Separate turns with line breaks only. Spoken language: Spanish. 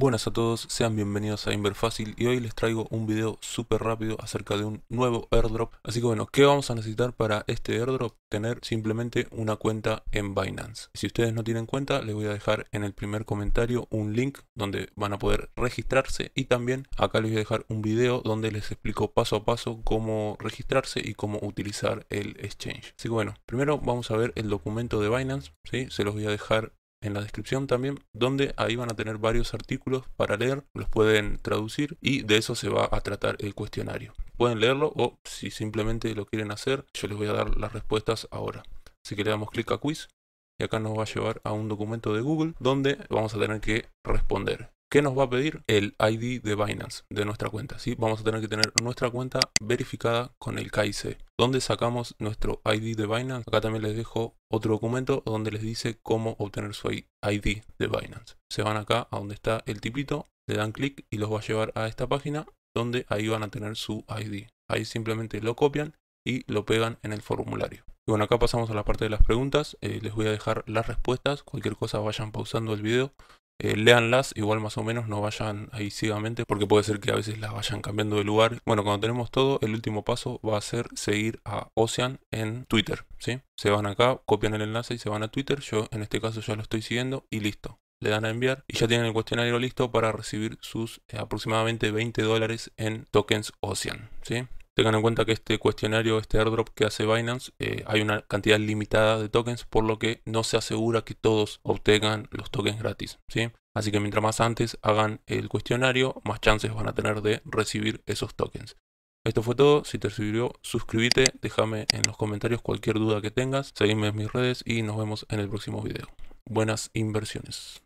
Buenas a todos, sean bienvenidos a Inver Fácil y hoy les traigo un video súper rápido acerca de un nuevo airdrop. Así que bueno, ¿qué vamos a necesitar para este airdrop? Tener simplemente una cuenta en Binance. Si ustedes no tienen cuenta, les voy a dejar en el primer comentario un link donde van a poder registrarse y también acá les voy a dejar un video donde les explico paso a paso cómo registrarse y cómo utilizar el exchange. Así que bueno, primero vamos a ver el documento de Binance, ¿sí? se los voy a dejar en la descripción también, donde ahí van a tener varios artículos para leer, los pueden traducir y de eso se va a tratar el cuestionario. Pueden leerlo o si simplemente lo quieren hacer, yo les voy a dar las respuestas ahora. Así que le damos clic a quiz y acá nos va a llevar a un documento de Google donde vamos a tener que responder. ¿Qué nos va a pedir? El ID de Binance de nuestra cuenta. ¿sí? Vamos a tener que tener nuestra cuenta verificada con el KIC. ¿Dónde sacamos nuestro ID de Binance? Acá también les dejo otro documento donde les dice cómo obtener su ID de Binance. Se van acá a donde está el tipito, le dan clic y los va a llevar a esta página donde ahí van a tener su ID. Ahí simplemente lo copian y lo pegan en el formulario. Y bueno, acá pasamos a la parte de las preguntas. Eh, les voy a dejar las respuestas. Cualquier cosa vayan pausando el video eh, leanlas, igual más o menos no vayan ahí ciegamente porque puede ser que a veces las vayan cambiando de lugar. Bueno, cuando tenemos todo, el último paso va a ser seguir a Ocean en Twitter, ¿sí? Se van acá, copian el enlace y se van a Twitter, yo en este caso ya lo estoy siguiendo y listo. Le dan a enviar y ya tienen el cuestionario listo para recibir sus eh, aproximadamente 20 dólares en tokens Ocean, ¿sí? Tengan en cuenta que este cuestionario, este airdrop que hace Binance, eh, hay una cantidad limitada de tokens, por lo que no se asegura que todos obtengan los tokens gratis. ¿sí? Así que mientras más antes hagan el cuestionario, más chances van a tener de recibir esos tokens. Esto fue todo, si te sirvió suscríbete, déjame en los comentarios cualquier duda que tengas, seguime en mis redes y nos vemos en el próximo video. Buenas inversiones.